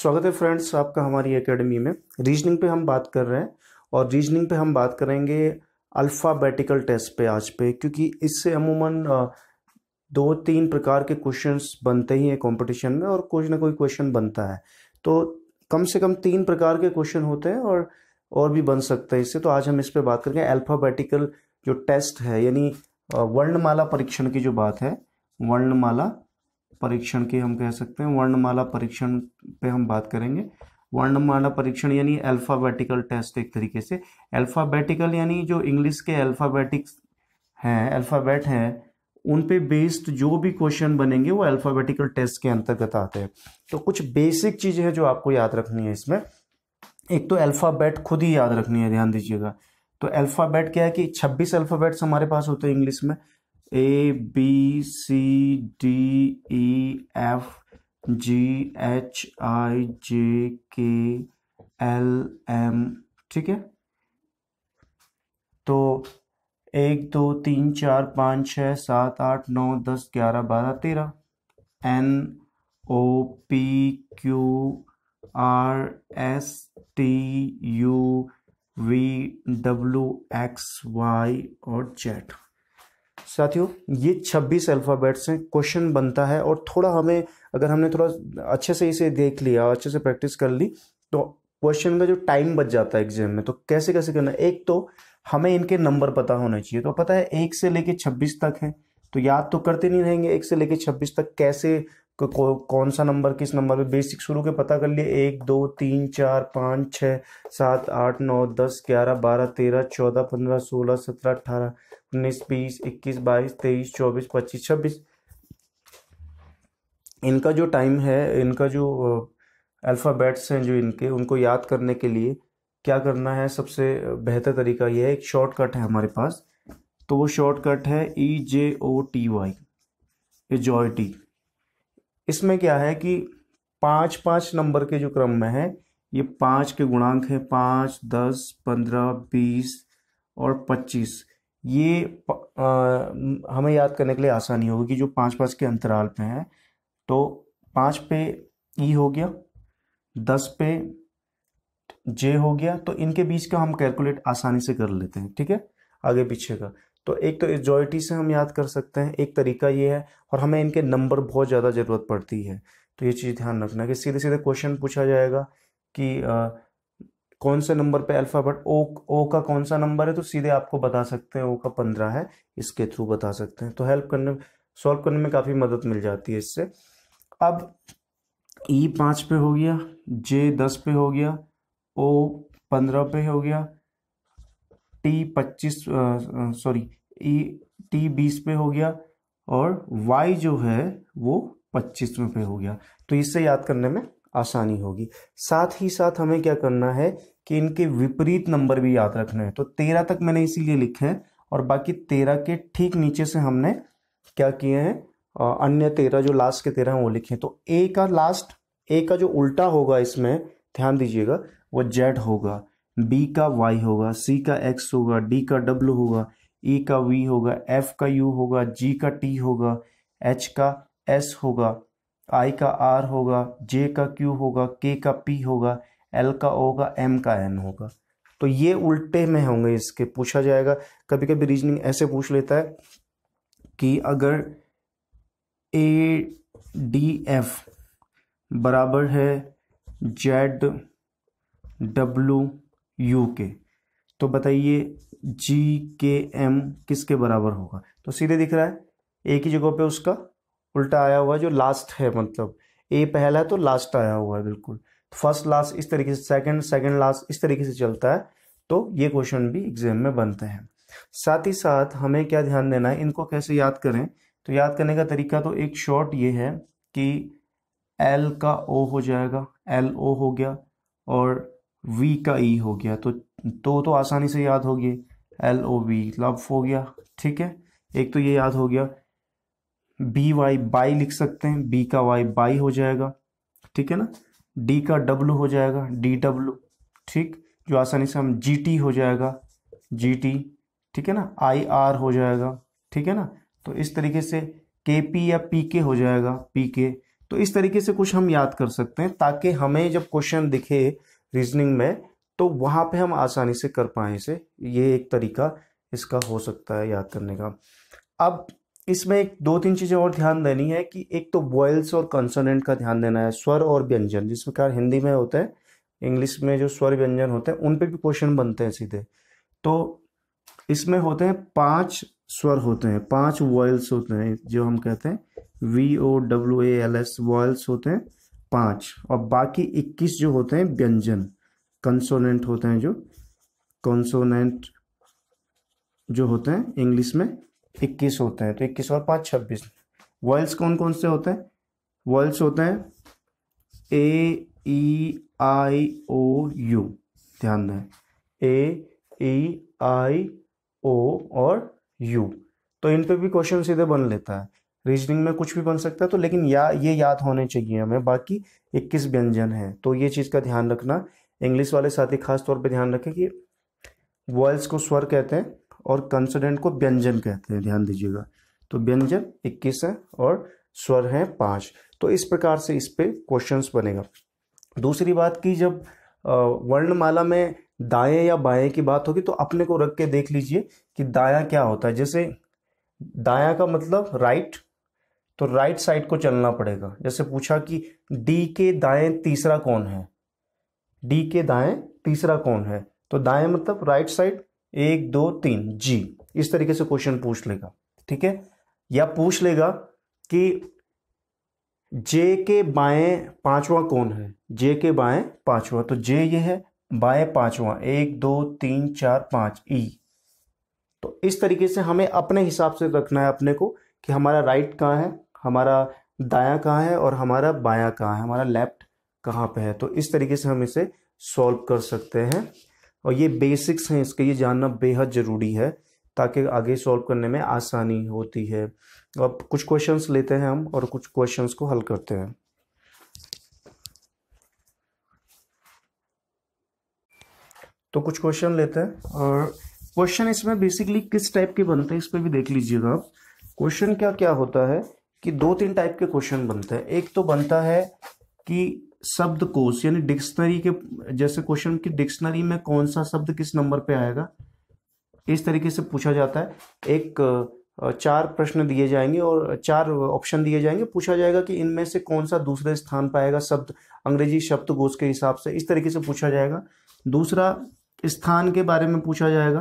स्वागत है फ्रेंड्स आपका हमारी एकेडमी में रीजनिंग पे हम बात कर रहे हैं और रीजनिंग पे हम बात करेंगे अल्फ़ाबेटिकल टेस्ट पे आज पे क्योंकि इससे अमूमन दो तीन प्रकार के क्वेश्चंस बनते ही हैं कंपटीशन में और कुछ ना कोई क्वेश्चन बनता है तो कम से कम तीन प्रकार के क्वेश्चन होते हैं और और भी बन सकते हैं इससे तो आज हम इस पर बात करेंगे अल्फ़ाबेटिकल जो टेस्ट है यानी वर्णमाला परीक्षण की जो बात है वर्णमाला परीक्षण के हम कह सकते हैं वर्णमाला परीक्षण पे हम बात करेंगे वर्णमाला परीक्षण यानी अल्फ़ाबेटिकल टेस्ट एक तरीके से अल्फ़ाबेटिकल यानी जो इंग्लिश के अल्फ़ाबेटिक्स हैं अल्फ़ाबेट हैं उन पे बेस्ड जो भी क्वेश्चन बनेंगे वो अल्फ़ाबेटिकल टेस्ट के अंतर्गत आते हैं तो कुछ बेसिक चीज़ें हैं जो आपको याद रखनी है इसमें एक तो अल्फ़ाबेट खुद ही याद रखनी है ध्यान दीजिएगा तो अल्फ़ाबेट क्या है कि 26 अल्फ़ाबेट्स हमारे पास होते हैं इंग्लिश में A B C D E F G H I J K L M ठीक है तो एक दो तीन चार पाँच छः सात आठ नौ दस ग्यारह बारह तेरह N O P Q R S T U V W X Y और जेड साथियों ये 26 अल्फ़ाबेट्स हैं क्वेश्चन बनता है और थोड़ा हमें अगर हमने थोड़ा अच्छे से इसे देख लिया और अच्छे से प्रैक्टिस कर ली तो क्वेश्चन का जो टाइम बच जाता है एग्जाम में तो कैसे कैसे करना है एक तो हमें इनके नंबर पता होने चाहिए तो पता है एक से लेके छब्बीस तक हैं तो याद तो करते नहीं रहेंगे एक से लेके छब्बीस तक कैसे कौन सा नंबर किस नंबर पे बेसिक शुरू के पता कर लिए एक दो तीन चार पाँच छः सात आठ नौ दस ग्यारह बारह तेरह चौदह पंद्रह सोलह सत्रह अठारह उन्नीस बीस इक्कीस बाईस तेईस चौबीस पच्चीस छब्बीस इनका जो टाइम है इनका जो अल्फ़ाबेट्स हैं जो इनके उनको याद करने के लिए क्या करना है सबसे बेहतर तरीका यह है एक शॉर्टकट है हमारे पास तो वो शॉर्टकट है ई जे ओ टी वाई एजॉयटी इसमें क्या है कि पाँच पाँच नंबर के जो क्रम में है ये पाँच के गुणांक हैं पाँच दस पंद्रह बीस और पच्चीस ये आ, हमें याद करने के लिए आसानी होगी कि जो पाँच पाँच के अंतराल पे हैं तो पाँच पे ई हो गया दस पे जे हो गया तो इनके बीच का हम कैलकुलेट आसानी से कर लेते हैं ठीक है आगे पीछे का तो एक तो इस जॉयटी से हम याद कर सकते हैं एक तरीका ये है और हमें इनके नंबर बहुत ज़्यादा ज़रूरत पड़ती है तो ये चीज़ ध्यान रखना कि सीधे सीधे क्वेश्चन पूछा जाएगा कि आ, कौन से नंबर पे अल्फ़ाबेट ओ ओ का कौन सा नंबर है तो सीधे आपको बता सकते हैं ओ का पंद्रह है इसके थ्रू बता सकते हैं तो हेल्प करने सॉल्व करने में काफ़ी मदद मिल जाती है इससे अब ई e पाँच पे हो गया जे दस पे हो गया ओ पंद्रह पे हो गया टी पच्चीस सॉरी ई टी बीस पे हो गया और वाई जो है वो पच्चीसवें पे हो गया तो इससे याद करने में आसानी होगी साथ ही साथ हमें क्या करना है कि इनके विपरीत नंबर भी याद रखने हैं तो तेरह तक मैंने इसीलिए लिखे हैं और बाकी तेरह के ठीक नीचे से हमने क्या किए हैं अन्य तेरह जो लास्ट के तेरह हैं वो लिखे हैं तो ए का लास्ट ए का जो उल्टा होगा इसमें ध्यान दीजिएगा वो जेड होगा बी का वाई होगा सी का एक्स होगा डी का डब्ल्यू होगा ई e का वी होगा एफ का यू होगा जी का टी होगा एच का एस होगा आई का आर होगा जे का क्यू होगा के का पी होगा एल का ओ का एम का एन होगा तो ये उल्टे में होंगे इसके पूछा जाएगा कभी कभी रीजनिंग ऐसे पूछ लेता है कि अगर ए डी एफ बराबर है जेड डब्लू यू के तो बताइए जी के एम किसके बराबर होगा तो सीधे दिख रहा है एक ही जगह पे उसका उल्टा आया हुआ है जो लास्ट है मतलब ए पहला है तो लास्ट आया हुआ है बिल्कुल फर्स्ट तो लास्ट इस तरीके से सेकंड सेकंड लास्ट इस तरीके से चलता है तो ये क्वेश्चन भी एग्जाम में बनते हैं साथ ही साथ हमें क्या ध्यान देना है इनको कैसे याद करें तो याद करने का तरीका तो एक शॉर्ट ये है कि एल का ओ हो जाएगा एल ओ हो गया और V का ई e हो गया तो तो तो आसानी से याद हो गए एल ओ वी लव हो गया ठीक है एक तो ये याद हो गया बी वाई बाई लिख सकते हैं बी का वाई बाई हो जाएगा ठीक है ना डी का डब्लू हो जाएगा डी डब्ल्यू ठीक जो आसानी से हम जी टी हो जाएगा जी टी ठीक है ना आई आर हो जाएगा ठीक है ना तो इस तरीके से के पी या पी के हो जाएगा पी के तो इस तरीके से कुछ हम याद कर सकते हैं ताकि हमें जब क्वेश्चन दिखे रीजनिंग में तो वहाँ पे हम आसानी से कर पाए इसे ये एक तरीका इसका हो सकता है याद करने का अब इसमें एक दो तीन चीज़ें और ध्यान देनी है कि एक तो वॉयल्स और कंसोनेंट का ध्यान देना है स्वर और व्यंजन जिस प्रकार हिंदी में होते हैं इंग्लिश में जो स्वर व्यंजन होते हैं उन पर भी क्वेश्चन बनते हैं सीधे तो इसमें होते हैं पांच स्वर होते हैं पांच वॉयल्स होते हैं जो हम कहते हैं V O W A L S vowels होते हैं पाँच और बाकी इक्कीस जो होते हैं व्यंजन कंसोनेंट होते हैं जो कंसोनेंट जो होते हैं इंग्लिश में इक्कीस होते हैं तो इक्कीस और पांच छब्बीस वर्ल्स कौन कौन से होते हैं वर्ल्स होते हैं ए ई आई ओ यू ध्यान दें ए ई आई ओ और यू तो इन पे भी क्वेश्चन सीधे बन लेता है रीजनिंग में कुछ भी बन सकता है तो लेकिन या ये याद होने चाहिए हमें बाकी इक्कीस व्यंजन हैं तो ये चीज़ का ध्यान रखना इंग्लिश वाले साथी खास तौर पे ध्यान रखें कि वॉयल्स को स्वर कहते हैं और कंसडेंट को व्यंजन कहते हैं ध्यान दीजिएगा तो व्यंजन इक्कीस है और स्वर हैं पाँच तो इस प्रकार से इस पर क्वेश्चन बनेगा दूसरी बात की जब वर्णमाला में दाएं या बाएं की बात होगी तो अपने को रख के देख लीजिए कि दाया क्या होता है जैसे दाया का मतलब राइट तो राइट साइड को चलना पड़ेगा जैसे पूछा कि डी के दाएं तीसरा कौन है डी के दाएं तीसरा कौन है तो दाएं मतलब राइट साइड एक दो तीन जी इस तरीके से क्वेश्चन पूछ लेगा ठीक है या पूछ लेगा कि जे के बाएं पांचवा कौन है जे के बाएं पांचवा तो जे ये है बाएं पांचवा एक दो तीन चार पांच ई e। तो इस तरीके से हमें अपने हिसाब से रखना है अपने को कि हमारा राइट कहाँ है हमारा दाया कहाँ है और हमारा बायां कहाँ है हमारा लेफ्ट कहाँ पे है तो इस तरीके से हम इसे सॉल्व कर सकते हैं और ये बेसिक्स हैं इसके ये जानना बेहद ज़रूरी है ताकि आगे सॉल्व करने में आसानी होती है अब कुछ क्वेश्चंस लेते हैं हम और कुछ क्वेश्चंस को हल करते हैं तो कुछ क्वेश्चन लेते हैं और क्वेश्चन इसमें बेसिकली किस टाइप के बनते हैं इस पर भी देख लीजिएगा आप क्वेश्चन क्या क्या होता है कि दो तीन टाइप के क्वेश्चन बनते हैं एक तो बनता है कि शब्द कोश यानी डिक्शनरी के जैसे क्वेश्चन की डिक्शनरी में कौन सा शब्द किस नंबर पे आएगा इस तरीके से पूछा जाता है एक चार प्रश्न दिए जाएंगे और चार ऑप्शन दिए जाएंगे पूछा जाएगा कि इनमें से कौन सा दूसरे स्थान पर आएगा शब्द अंग्रेजी शब्द कोश के हिसाब से इस तरीके से पूछा जाएगा दूसरा स्थान के बारे में पूछा जाएगा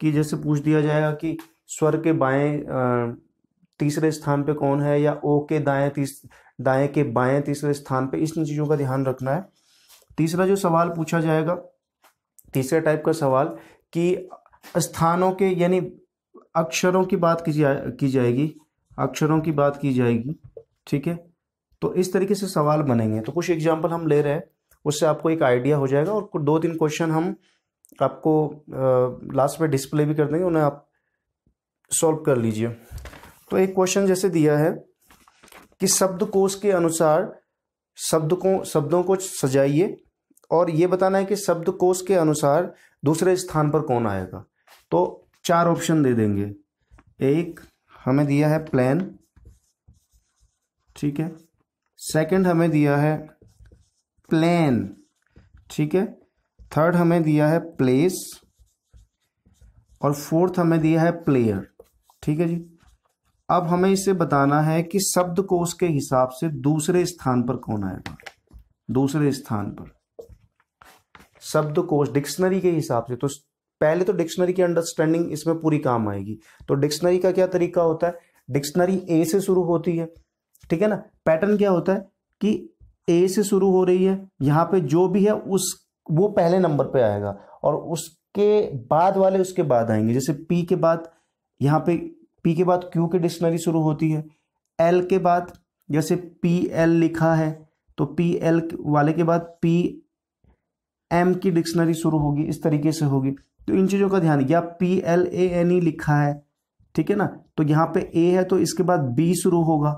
कि जैसे पूछ दिया जाएगा कि स्वर के बाएं तीसरे स्थान पे कौन है या ओ के दाएं तीस दाएं के बाएं तीसरे स्थान पे इस चीज़ों का ध्यान रखना है तीसरा जो सवाल पूछा जाएगा तीसरे टाइप का सवाल कि स्थानों के यानी अक्षरों की बात की जा की जाएगी अक्षरों की बात की जाएगी ठीक है तो इस तरीके से सवाल बनेंगे तो कुछ एग्जाम्पल हम ले रहे हैं उससे आपको एक आइडिया हो जाएगा और दो तीन क्वेश्चन हम आपको लास्ट में डिस्प्ले भी कर देंगे उन्हें आप सॉल्व कर लीजिए तो एक क्वेश्चन जैसे दिया है कि शब्दकोश के अनुसार शब्द को शब्दों को सजाइए और ये बताना है कि शब्दकोश के अनुसार दूसरे स्थान पर कौन आएगा तो चार ऑप्शन दे देंगे एक हमें दिया है प्लान ठीक है सेकंड हमें दिया है प्लान ठीक है थर्ड हमें दिया है प्लेस और फोर्थ हमें दिया है प्लेयर ठीक है जी अब हमें इसे बताना है कि शब्द कोश के हिसाब से दूसरे स्थान पर कौन आएगा दूसरे स्थान पर शब्द कोश डिक्शनरी के हिसाब से तो पहले तो डिक्शनरी की अंडरस्टैंडिंग इसमें पूरी काम आएगी तो डिक्शनरी का क्या तरीका होता है डिक्शनरी ए से शुरू होती है ठीक है ना पैटर्न क्या होता है कि ए से शुरू हो रही है यहां पे जो भी है उस वो पहले नंबर पे आएगा और उसके बाद वाले उसके बाद आएंगे जैसे पी के बाद यहाँ पे पी के बाद क्यू की डिक्शनरी शुरू होती है एल के बाद जैसे पी एल लिखा है तो पी एल वाले के बाद पी एम की डिक्शनरी शुरू होगी इस तरीके से होगी तो इन चीज़ों का ध्यान या P L A N E लिखा है ठीक है ना तो यहाँ पे ए है तो इसके बाद बी शुरू होगा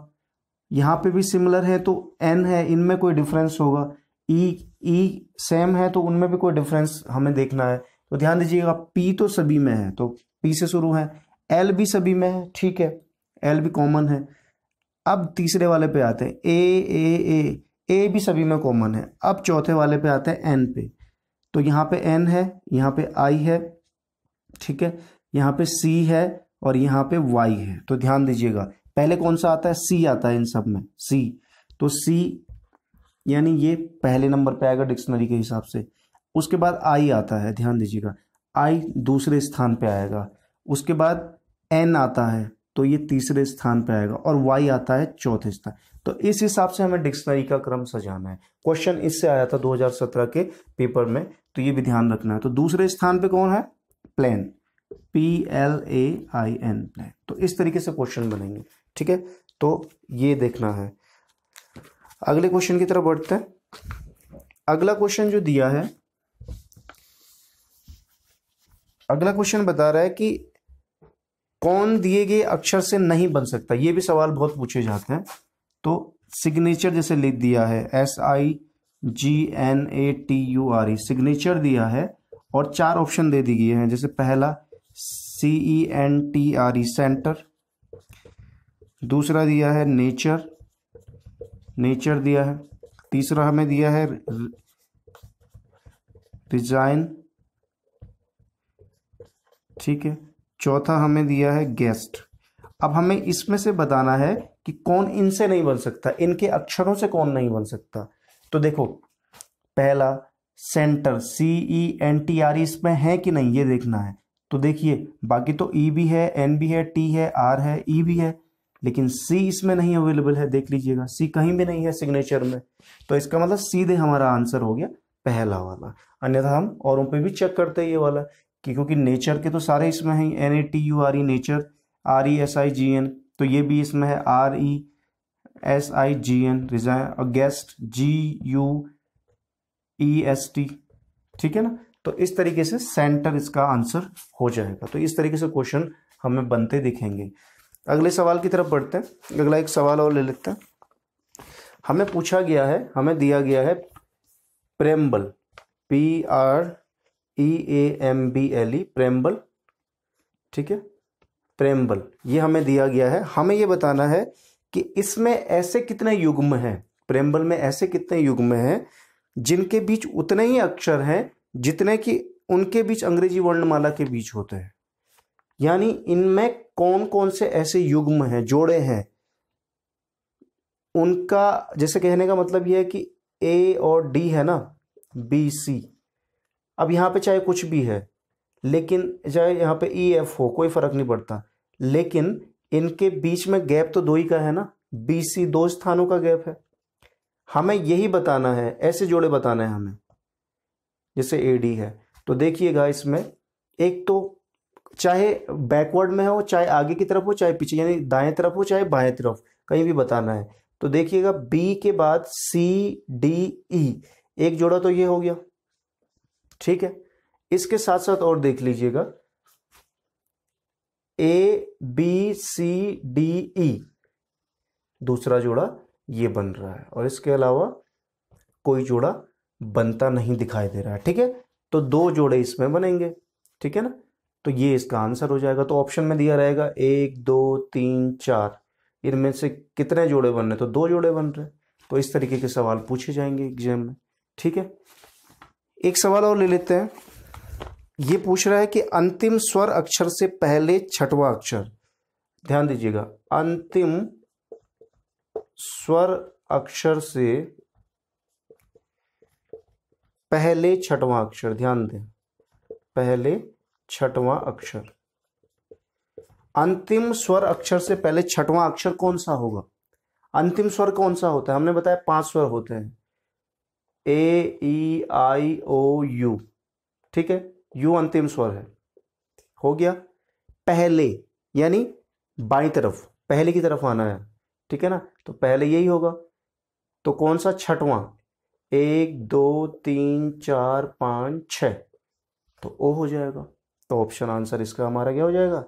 यहाँ पे भी सिमिलर है तो एन है इनमें कोई डिफरेंस होगा ई ई सेम है तो उनमें भी कोई डिफरेंस हमें देखना है तो ध्यान दीजिएगा पी तो सभी में है तो पी से शुरू है एल भी सभी में है ठीक है एल भी कॉमन है अब तीसरे वाले पे आते हैं ए ए ए ए भी सभी में कॉमन है अब चौथे वाले पे आते हैं एन पे तो यहाँ पे एन है यहाँ पे आई है ठीक है यहाँ पे सी है और यहाँ पे वाई है तो ध्यान दीजिएगा पहले कौन सा आता है सी आता है इन सब में सी तो सी यानी ये पहले नंबर पे आएगा डिक्शनरी के हिसाब से उसके बाद आई आता है ध्यान दीजिएगा आई दूसरे स्थान पे आएगा उसके बाद एन आता है तो ये तीसरे स्थान पर आएगा और वाई आता है चौथे स्थान तो इस हिसाब से हमें डिक्शनरी का क्रम सजाना है क्वेश्चन इससे आया था 2017 के पेपर में तो ये भी ध्यान रखना है तो दूसरे स्थान पे कौन है plane P L A I N plane तो इस तरीके से क्वेश्चन बनेंगे ठीक है तो ये देखना है अगले क्वेश्चन की तरफ बढ़ते हैं अगला क्वेश्चन जो दिया है अगला क्वेश्चन बता रहा है कि कौन दिए गए अक्षर से नहीं बन सकता ये भी सवाल बहुत पूछे जाते हैं तो सिग्नेचर जैसे लिख दिया है S I G N A T U R E signature दिया है और चार ऑप्शन दे दी गए हैं जैसे पहला C E N T R E centre दूसरा दिया है नेचर नेचर दिया है तीसरा हमें दिया है रिजाइन ठीक है चौथा हमें दिया है गेस्ट अब हमें इसमें से बताना है कि कौन इनसे नहीं बन सकता इनके अक्षरों से कौन नहीं बन सकता तो देखो पहला centre C E N T R इसमें है कि नहीं ये देखना है तो देखिए बाकी तो ई e भी है एन भी है टी है आर है ई e भी है लेकिन सी इसमें नहीं अवेलेबल है देख लीजिएगा सी कहीं भी नहीं है सिग्नेचर में तो इसका मतलब सीधे हमारा आंसर हो गया पहला वाला अन्यथा हम औरों पे भी चेक करते हैं ये वाला कि क्योंकि नेचर के तो सारे इसमें हैं N A T U R E nature R E S I G N तो ये भी इसमें है R E S I G N resign और guest G U E S T ठीक है ना तो इस तरीके से सेंटर इसका आंसर हो जाएगा तो इस तरीके से क्वेश्चन हमें बनते दिखेंगे अगले सवाल की तरफ बढ़ते हैं अगला एक सवाल और ले लेते हैं हमें पूछा गया है हमें दिया गया है preamble P R E A M B L E preamble ठीक है प्रेम्बल ये हमें दिया गया है हमें ये बताना है कि इसमें ऐसे कितने युग्म हैं प्रेम्बल में ऐसे कितने युग्म हैं जिनके बीच उतने ही अक्षर हैं जितने कि उनके बीच अंग्रेजी वर्णमाला के बीच होते हैं यानी इनमें कौन कौन से ऐसे युग्म हैं जोड़े हैं उनका जैसे कहने का मतलब यह है कि ए और डी है ना बी सी अब यहाँ पे चाहे कुछ भी है लेकिन चाहे यहाँ पे ई e, एफ हो कोई फ़र्क नहीं पड़ता लेकिन इनके बीच में गैप तो दो ही का है ना बी सी दो स्थानों का गैप है हमें यही बताना है ऐसे जोड़े बताना है हमें जैसे ए डी है तो देखिएगा इसमें एक तो चाहे बैकवर्ड में हो चाहे आगे की तरफ हो चाहे पीछे यानी दाएं तरफ हो चाहे बाएं तरफ कहीं भी बताना है तो देखिएगा बी के बाद सी डी ई एक जोड़ा तो ये हो गया ठीक है इसके साथ साथ और देख लीजिएगा ए बी सी डी ई दूसरा जोड़ा ये बन रहा है और इसके अलावा कोई जोड़ा बनता नहीं दिखाई दे रहा है ठीक है तो दो जोड़े इसमें बनेंगे ठीक है ना तो ये इसका आंसर हो जाएगा तो ऑप्शन में दिया रहेगा एक दो तीन चार इनमें से कितने जोड़े बन रहे तो दो जोड़े बन रहे तो इस तरीके के सवाल पूछे जाएंगे एग्जाम में ठीक है एक सवाल और ले लेते हैं ये पूछ रहा है कि अंतिम स्वर अक्षर से पहले छठवा अक्षर ध्यान दीजिएगा अंतिम स्वर अक्षर से पहले छठवां अक्षर ध्यान दें पहले छठवां अक्षर अंतिम स्वर अक्षर से पहले छठवां अक्षर कौन सा होगा अंतिम स्वर कौन सा होता है हमने बताया पांच स्वर होते हैं ए ई आई ओ यू ठीक है यू अंतिम स्वर है हो गया पहले यानी बाई तरफ पहले की तरफ आना है ठीक है ना तो पहले यही होगा तो कौन सा छठवां एक दो तीन चार पाँच छ तो ओ हो जाएगा तो ऑप्शन आंसर इसका हमारा क्या हो जाएगा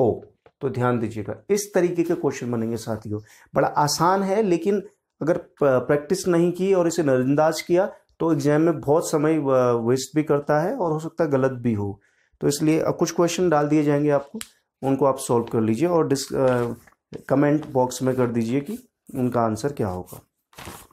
ओ तो ध्यान दीजिएगा इस तरीके के क्वेश्चन बनेंगे साथियों बड़ा आसान है लेकिन अगर प्रैक्टिस नहीं की और इसे नजरअंदाज किया तो एग्जाम में बहुत समय वेस्ट भी करता है और हो सकता है गलत भी हो तो इसलिए अब कुछ क्वेश्चन डाल दिए जाएंगे आपको उनको आप सॉल्व कर लीजिए और डिस कमेंट बॉक्स में कर दीजिए कि उनका आंसर क्या होगा